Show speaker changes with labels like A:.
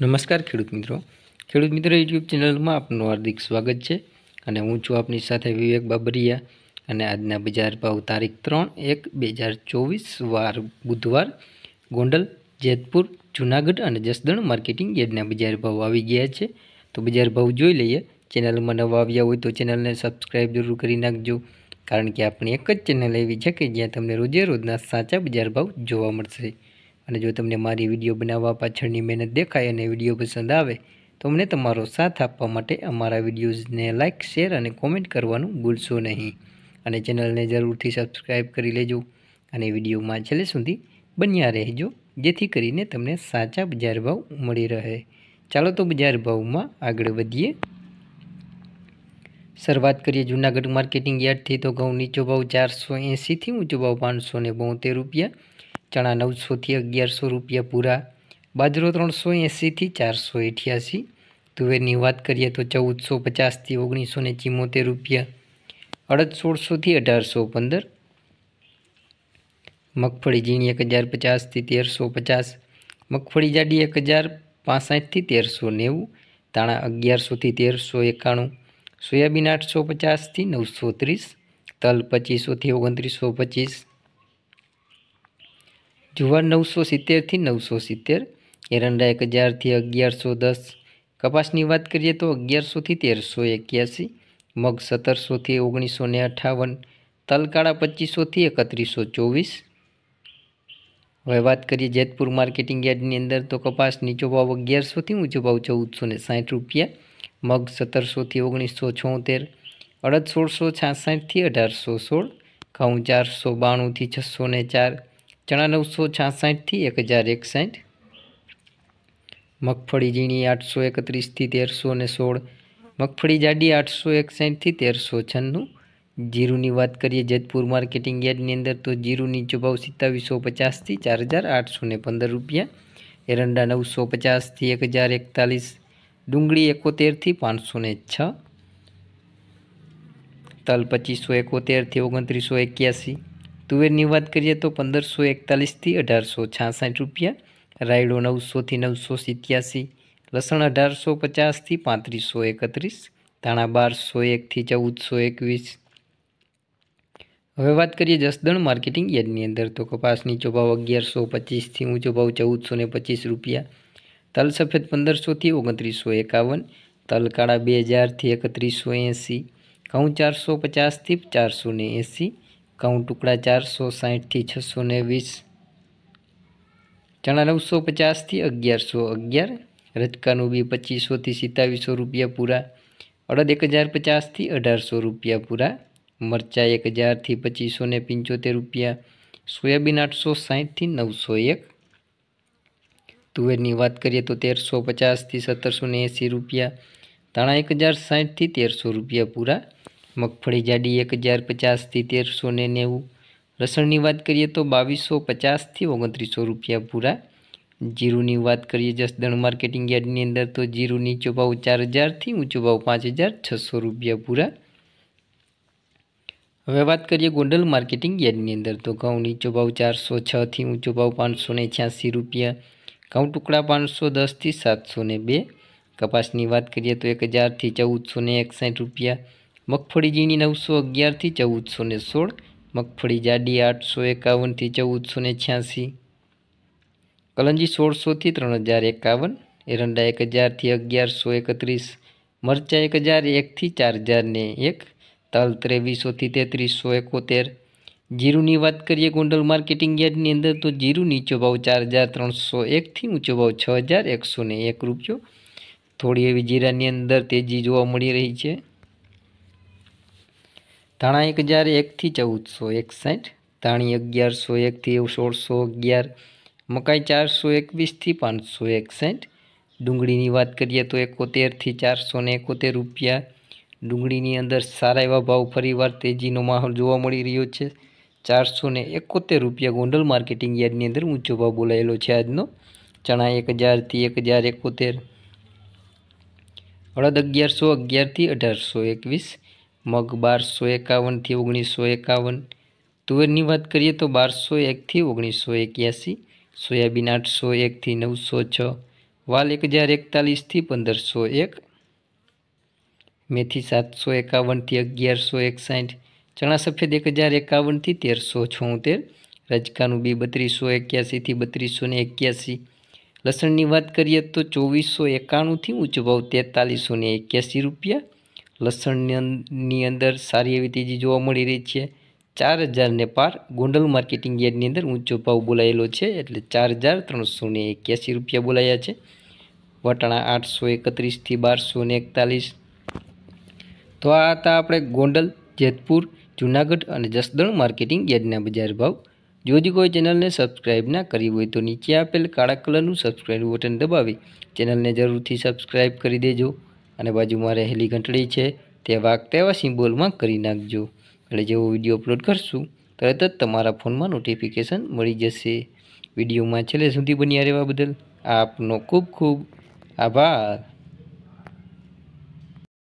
A: નમસ્કાર ખેડૂત મિત્રો ખેડૂત મિત્રો યુટ્યુબ ચેનલમાં આપનું હાર્દિક સ્વાગત છે અને હું છું આપની સાથે વિવેક બાબરિયા અને આજના બજાર ભાવ તારીખ ત્રણ એક બે હજાર ચોવીસ વાર બુધવાર ગોંડલ જેતપુર જૂનાગઢ અને જસદણ માર્કેટિંગ યાર્ડના બજાર ભાવ આવી ગયા છે તો બજાર ભાવ જોઈ લઈએ ચેનલમાં નવા આવ્યા હોય તો ચેનલને સબસ્ક્રાઈબ જરૂર કરી નાખજો કારણ કે આપણી એક જ ચેનલ એવી છે કે જ્યાં તમને રોજે રોજના સાચા બજાર ભાવ જોવા મળશે અને જો તમને મારી વિડીયો બનાવવા પાછળની મહેનત દેખાય અને વિડીયો પસંદ આવે તો અમને તમારો સાથ આપવા માટે અમારા વિડીયોઝને લાઇક શેર અને કોમેન્ટ કરવાનું ભૂલશો નહીં અને ચેનલને જરૂરથી સબસ્ક્રાઈબ કરી લેજો અને વિડીયોમાં છેલ્લે સુધી બન્યા રહેજો જેથી કરીને તમને સાચા બજાર ભાવ મળી રહે ચાલો તો બજાર ભાવમાં આગળ વધીએ શરૂઆત કરીએ જૂનાગઢ માર્કેટિંગ યાર્ડથી તો ઘઉં નીચો ભાવ ચારસો એંસીથી ઊંચો ભાવ પાંચસો ને બોતેર રૂપિયા ચણા નવસોથી અગિયારસો રૂપિયા પૂરા બાજરો ત્રણસો એંસીથી ચારસો અઠ્યાસી તુવેરની વાત કરીએ તો ચૌદસો પચાસથી ઓગણીસો ને ચિમોતેર રૂપિયા અડદ સોળસોથી અઢારસો પંદર મગફળી ઝીણી એક હજાર પચાસથી તેરસો પચાસ મગફળી જાડી એક હજાર પાસઠથી તેરસો નેવું તાણા અગિયારસોથી તેરસો એકાણું સોયાબીન આઠસો પચાસથી નવસો ત્રીસ તલ પચીસોથી ઓગણત્રીસો પચીસ જુવાર નવસો સિત્તેરથી નવસો સિત્તેર એરંડા એક હજારથી અગિયારસો દસ કપાસની વાત કરીએ તો અગિયારસોથી તેરસો એક્યાસી મગ સત્તરસોથી ઓગણીસો ને અઠાવન તલકાળા પચીસોથી એકત્રીસો ચોવીસ હવે વાત કરીએ જેતપુર માર્કેટિંગ યાર્ડની અંદર તો કપાસ નીચો ભાવ અગિયારસોથી ઊંચો ભાવ ચૌદસો ને સાઠ રૂપિયા મગ સત્તરસોથી ઓગણીસો છોતેર અડદ સોળસો છાસઠથી અઢારસો સોળ ઘઉં ચારસો બાણુંથી છસો ને ચાર ચણા નવસો છાસઠથી એક હજાર એકસાઠ મગફળી ઝીણી આઠસો એકત્રીસથી તેરસો ને સોળ મગફળી જાડી આઠસો એકસાઠથી તેરસો છન્નું જીરુની વાત કરીએ જેતપુર માર્કેટિંગ યાર્ડની અંદર તો જીરુની નીચો ભાવ સિત્તાવીસો પચાસથી ચાર હજાર આઠસો ને પંદર રૂપિયા એરંડા નવસો પચાસથી એક હજાર એકતાલીસ ડુંગળી એકોતેરથી પાંચસો ને છ તલ પચીસો એકોતેરથી ઓગણત્રીસો એક્યાસી તુવેરની વાત કરીએ તો પંદરસો એકતાલીસથી અઢારસો છાસઠ રૂપિયા રાયડો નવસોથી નવસો સિત્યાસી લસણ અઢારસો પચાસથી પાંત્રીસો એકત્રીસ ધાણા બારસો એકથી ચૌદસો એકવીસ હવે વાત કરીએ જસદણ માર્કેટિંગ યાર્ડની અંદર તો કપાસની ચોભાવ અગિયારસો પચીસથી ઊંચો ભાવ ચૌદસો ને પચીસ રૂપિયા તલ સફેદ પંદરસોથી ઓગણત્રીસો એકાવન તલ કાળા બે હજારથી એકત્રીસો એંસી ઘઉં ચારસો પચાસથી ચારસો ને એંસી ઘઉં ટુકડા ચારસો સાહીઠથી છસો ને વીસ ચણા નવસો પચાસથી અગિયારસો અગિયાર રજકાનું બી પચીસોથી સિત્તાવીસો રૂપિયા પૂરા અડદ એક હજાર પચાસથી અઢારસો રૂપિયા પૂરા મરચાં એક હજારથી પચીસો ને પંચોતેર રૂપિયા સોયાબીન આઠસો સાહીઠથી નવસો એક તુવેરની વાત કરીએ તો તેરસો પચાસથી સત્તરસો ને એંસી રૂપિયા ધાણા એક હજાર સાહીઠથી તેરસો રૂપિયા પૂરા મગફળી જાડી એક હજાર પચાસથી તેરસો ને નેવું લસણની વાત કરીએ તો બાવીસો પચાસથી ઓગણત્રીસો રૂપિયા પૂરા જીરુની વાત કરીએ જસદણ માર્કેટિંગ યાર્ડની અંદર તો જીરુ નીચો ભાવ ચાર હજારથી ઊંચો ભાવ પાંચ હજાર છસો રૂપિયા પૂરા હવે વાત કરીએ ગોંડલ માર્કેટિંગ યાર્ડની અંદર તો ઘઉં નીચો ભાવ ચારસો છથી ઊંચો ભાવ પાંચસો ને છ્યાસી રૂપિયા ઘઉં ટુકડા પાંચસો દસથી સાતસો ને બે કપાસની વાત કરીએ તો એક હજારથી ચૌદસો ને એકસાઠ રૂપિયા મગફળી ઝીણી નવસો અગિયારથી ચૌદસો ને સોળ મગફળી જાડી આઠસો એકાવનથી ચૌદસો ને છ્યાસી કલંજી સોળસોથી ત્રણ હજાર એકાવન એરંડા એક હજારથી અગિયારસો એકત્રીસ મરચાં એક હજાર એકથી ચાર હજાર ને એક તલ ત્રેવીસોથી તેત્રીસો એકોતેર જીરુની વાત કરીએ ગોંડલ માર્કેટિંગ યાર્ડની અંદર તો જીરું નીચો ભાવ ચાર હજાર ત્રણસો એકથી ઊંચો ભાવ છ હજાર એકસો ને એક રૂપિયો થોડી એવી જીરાની અંદર તેજી જોવા મળી રહી છે ધાણા એક હજાર એકથી ચૌદસો એકસઠ ધાણી અગિયારસો એકથી સોળસો અગિયાર મકાઈ ચારસો એકવીસથી પાંચસો એકસઠ ડુંગળીની વાત કરીએ તો એકોતેરથી ચારસો ને એકોતેર રૂપિયા ડુંગળીની અંદર સારા એવા ભાવ ફરીવાર તેજીનો માહોલ જોવા મળી રહ્યો છે ચારસો ને એકોતેર રૂપિયા ગોંડલ માર્કેટિંગ યાર્ડની અંદર ઊંચો ભાવ બોલાયેલો છે આજનો ચણા એક હજારથી એક હજાર એકોતેર અડદ અગિયારસો અગિયારથી અઢારસો એકવીસ મગ બારસો એકાવનથી ઓગણીસો એકાવન તુવેરની વાત કરીએ તો બારસો એકથી ઓગણીસો એક્યાસી સોયાબીન આઠસો એકથી નવસો છ વાલ એક હજાર એકતાલીસથી પંદરસો એક મેથી સાતસો એકાવનથી અગિયારસો એકસાઠ ચણા સફેદ એક હજાર એકાવનથી તેરસો છોતેર રજકાનું બી બત્રીસો એક્યાસીથી બત્રીસો ને એક્યાસી લસણની વાત કરીએ તો ચોવીસો એકાણુંથી ઊંચો ભાવ તેતાલીસો એક્યાસી રૂપિયા લસણની અંદર સારી એવી તેજી જોવા મળી રહી છે ચાર હજારને પાર ગોંડલ માર્કેટિંગ યાર્ડની અંદર ઊંચો ભાવ બોલાયેલો છે એટલે ચાર હજાર ત્રણસો ને એક્યાસી રૂપિયા બોલાયા છે વટાણા આઠસો એકત્રીસથી બારસો ને એકતાલીસ તો આ હતા આપણે ગોંડલ જેતપુર જૂનાગઢ અને જસદણ માર્કેટિંગ યાર્ડના બજાર ભાવ જો હજી કોઈ ચેનલને સબસ્ક્રાઇબ ના કરી હોય તો નીચે આપેલ કાળા કલરનું સબસ્ક્રાઈબ બટન દબાવી ચેનલને જરૂરથી સબસ્ક્રાઇબ કરી દેજો અને બાજુમાં રહેલી ઘંટડી છે તે વાગ તેવા સિમ્બોલમાં કરી નાખજો એટલે જેવો વિડીયો અપલોડ કરશું તરત જ તમારા ફોનમાં નોટિફિકેશન મળી જશે વિડીયોમાં છેલ્લે સુધી બન્યા રહેવા બદલ આપનો ખૂબ ખૂબ આભાર